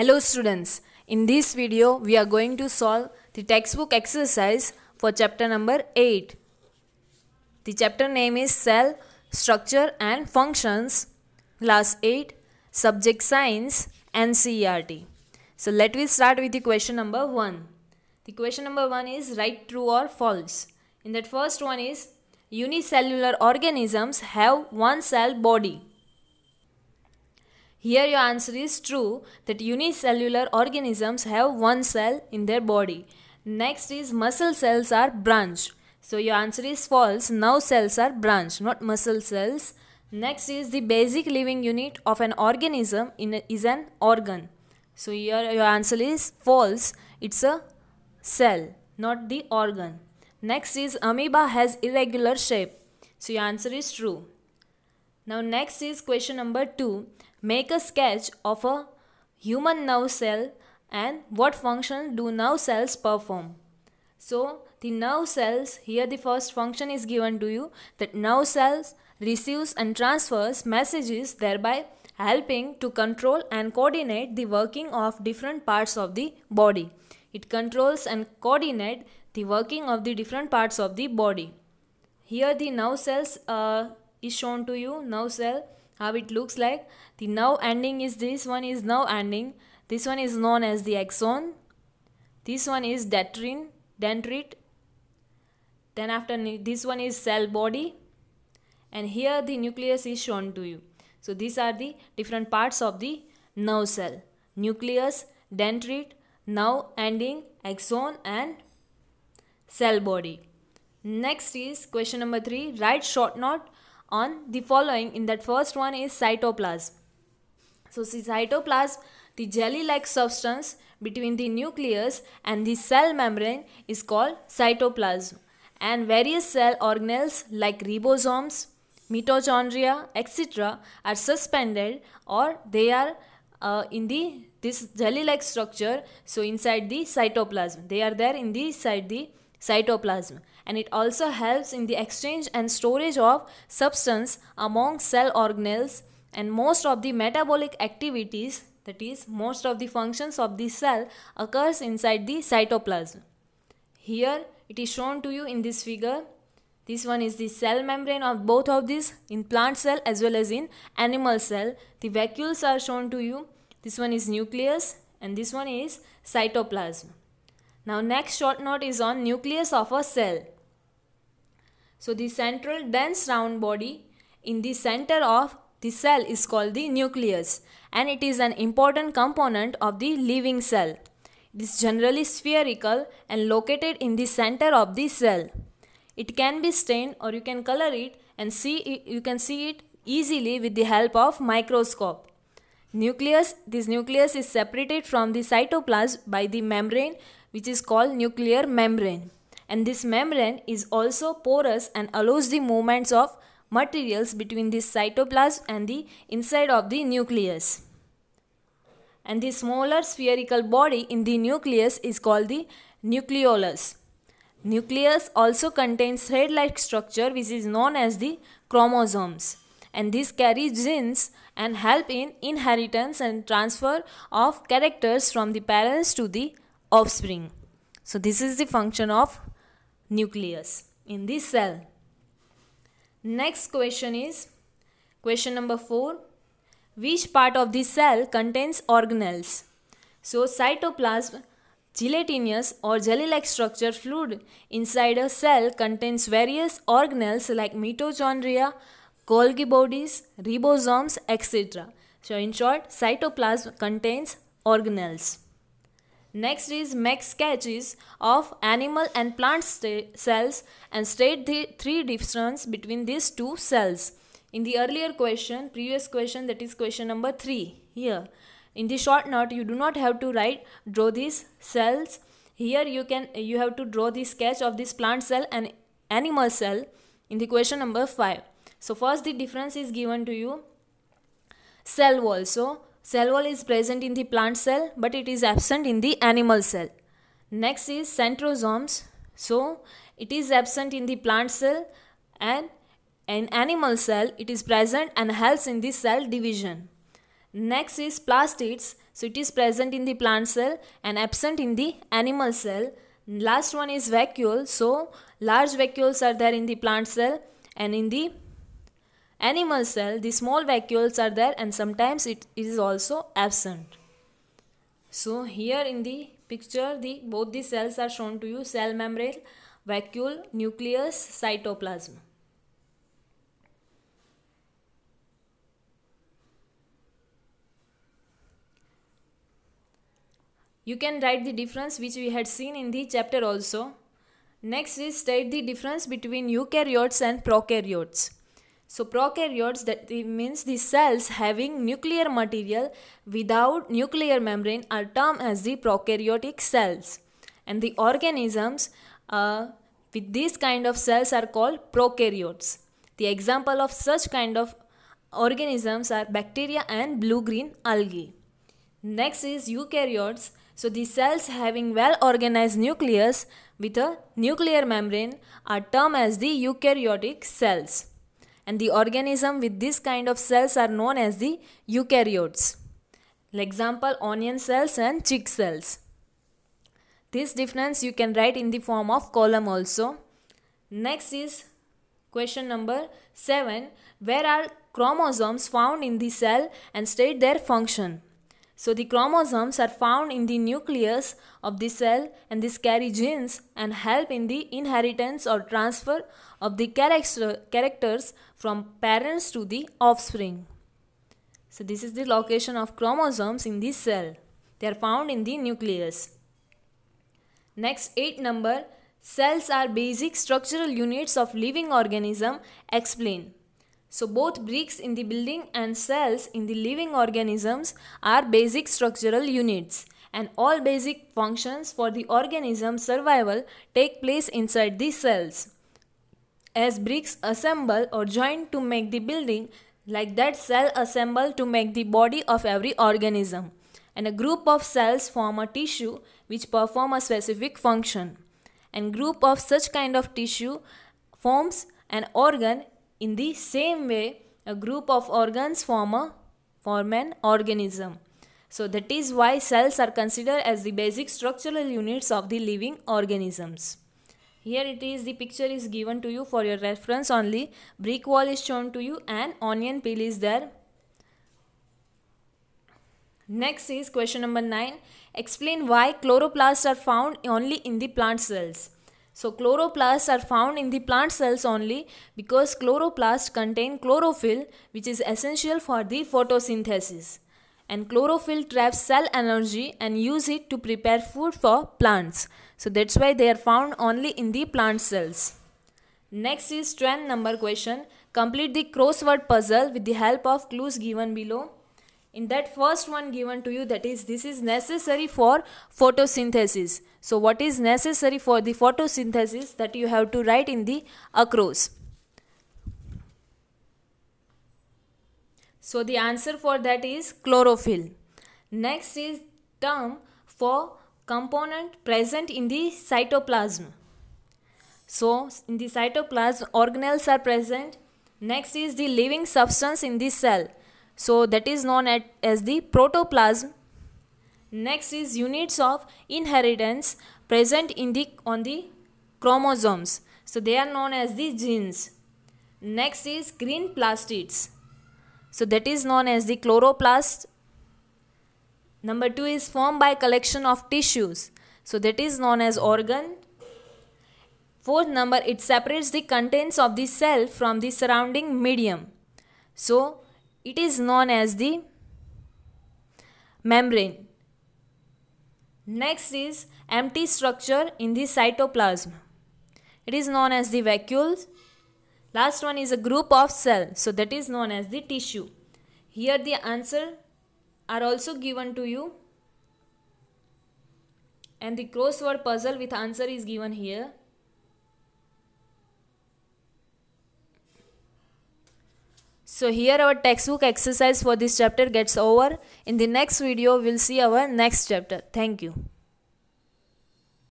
Hello students, in this video we are going to solve the textbook exercise for chapter number 8. The chapter name is Cell, Structure and Functions, class 8, subject science and CERT. So let me start with the question number 1. The question number 1 is Write true or false. In that first one is unicellular organisms have one cell body here your answer is true that unicellular organisms have one cell in their body. Next is muscle cells are branched. So your answer is false. Now cells are branched, not muscle cells. Next is the basic living unit of an organism a, is an organ. So your, your answer is false. It's a cell, not the organ. Next is amoeba has irregular shape. So your answer is true. Now next is question number 2. Make a sketch of a human nerve cell and what function do nerve cells perform. So the nerve cells here the first function is given to you that nerve cells receives and transfers messages thereby helping to control and coordinate the working of different parts of the body. It controls and coordinate the working of the different parts of the body. Here the nerve cells uh, is shown to you, nerve cell how it looks like the now ending is this one is now ending this one is known as the axon this one is dendrin, dendrite then after this one is cell body and here the nucleus is shown to you so these are the different parts of the nerve cell nucleus dendrite now ending axon and cell body next is question number 3 write short note on the following in that first one is cytoplasm so see cytoplasm the jelly like substance between the nucleus and the cell membrane is called cytoplasm and various cell organelles like ribosomes mitochondria etc are suspended or they are uh, in the this jelly like structure so inside the cytoplasm they are there in the inside the cytoplasm and it also helps in the exchange and storage of substance among cell organelles and most of the metabolic activities that is most of the functions of the cell occurs inside the cytoplasm. Here it is shown to you in this figure. This one is the cell membrane of both of these in plant cell as well as in animal cell. The vacuoles are shown to you. This one is nucleus and this one is cytoplasm. Now next short note is on nucleus of a cell. So the central dense round body in the center of the cell is called the nucleus and it is an important component of the living cell. It is generally spherical and located in the center of the cell. It can be stained or you can color it and see it, you can see it easily with the help of microscope. Nucleus this nucleus is separated from the cytoplasm by the membrane which is called nuclear membrane and this membrane is also porous and allows the movements of materials between the cytoplasm and the inside of the nucleus. And the smaller spherical body in the nucleus is called the nucleolus. Nucleus also contains thread-like structure which is known as the chromosomes and this carries genes and help in inheritance and transfer of characters from the parents to the offspring. So this is the function of nucleus in this cell. Next question is question number 4 which part of the cell contains organelles? So cytoplasm gelatinous or jelly-like structure fluid inside a cell contains various organelles like mitochondria, Golgi bodies, ribosomes, etc. So in short, cytoplasm contains organelles. Next is make sketches of animal and plant cells and state the three difference between these two cells. In the earlier question, previous question that is question number 3 here. In the short note you do not have to write draw these cells. Here you can you have to draw the sketch of this plant cell and animal cell in the question number 5. So first the difference is given to you cell wall. So Cell wall is present in the plant cell but it is absent in the animal cell. Next is centrosomes. So it is absent in the plant cell and in animal cell it is present and helps in the cell division. Next is plastids. So it is present in the plant cell and absent in the animal cell. Last one is vacuole. So large vacuoles are there in the plant cell and in the animal cell, the small vacuoles are there and sometimes it is also absent. So here in the picture, the both the cells are shown to you, cell membrane, vacuole, nucleus, cytoplasm. You can write the difference which we had seen in the chapter also. Next is state the difference between eukaryotes and prokaryotes. So prokaryotes that means the cells having nuclear material without nuclear membrane are termed as the prokaryotic cells. And the organisms uh, with this kind of cells are called prokaryotes. The example of such kind of organisms are bacteria and blue-green algae. Next is eukaryotes. So the cells having well-organized nucleus with a nuclear membrane are termed as the eukaryotic cells and the organism with this kind of cells are known as the eukaryotes. Example onion cells and chick cells. This difference you can write in the form of column also. Next is question number 7 where are chromosomes found in the cell and state their function. So the chromosomes are found in the nucleus of the cell and these carry genes and help in the inheritance or transfer of the characters from parents to the offspring. So this is the location of chromosomes in the cell. They are found in the nucleus. Next 8 number cells are basic structural units of living organism explain. So both bricks in the building and cells in the living organisms are basic structural units and all basic functions for the organism's survival take place inside these cells. As bricks assemble or join to make the building, like that cell assemble to make the body of every organism and a group of cells form a tissue which perform a specific function and group of such kind of tissue forms an organ in the same way, a group of organs form, a, form an organism. So that is why cells are considered as the basic structural units of the living organisms. Here it is, the picture is given to you for your reference only. Brick wall is shown to you and onion peel is there. Next is question number 9. Explain why chloroplasts are found only in the plant cells. So chloroplasts are found in the plant cells only because chloroplasts contain chlorophyll which is essential for the photosynthesis. And chlorophyll traps cell energy and use it to prepare food for plants. So that's why they are found only in the plant cells. Next is strand number question. Complete the crossword puzzle with the help of clues given below in that first one given to you that is this is necessary for photosynthesis so what is necessary for the photosynthesis that you have to write in the across. So the answer for that is chlorophyll. Next is term for component present in the cytoplasm. So in the cytoplasm organelles are present. Next is the living substance in the cell. So that is known as the protoplasm Next is units of inheritance present in the on the chromosomes. So they are known as the genes. Next is green plastids. So that is known as the chloroplast. Number 2 is formed by collection of tissues. So that is known as organ. Fourth number it separates the contents of the cell from the surrounding medium. So it is known as the membrane. Next is empty structure in the cytoplasm. It is known as the vacuoles. Last one is a group of cell. So that is known as the tissue. Here the answer are also given to you. And the crossword puzzle with answer is given here. So here our textbook exercise for this chapter gets over. In the next video, we'll see our next chapter. Thank you.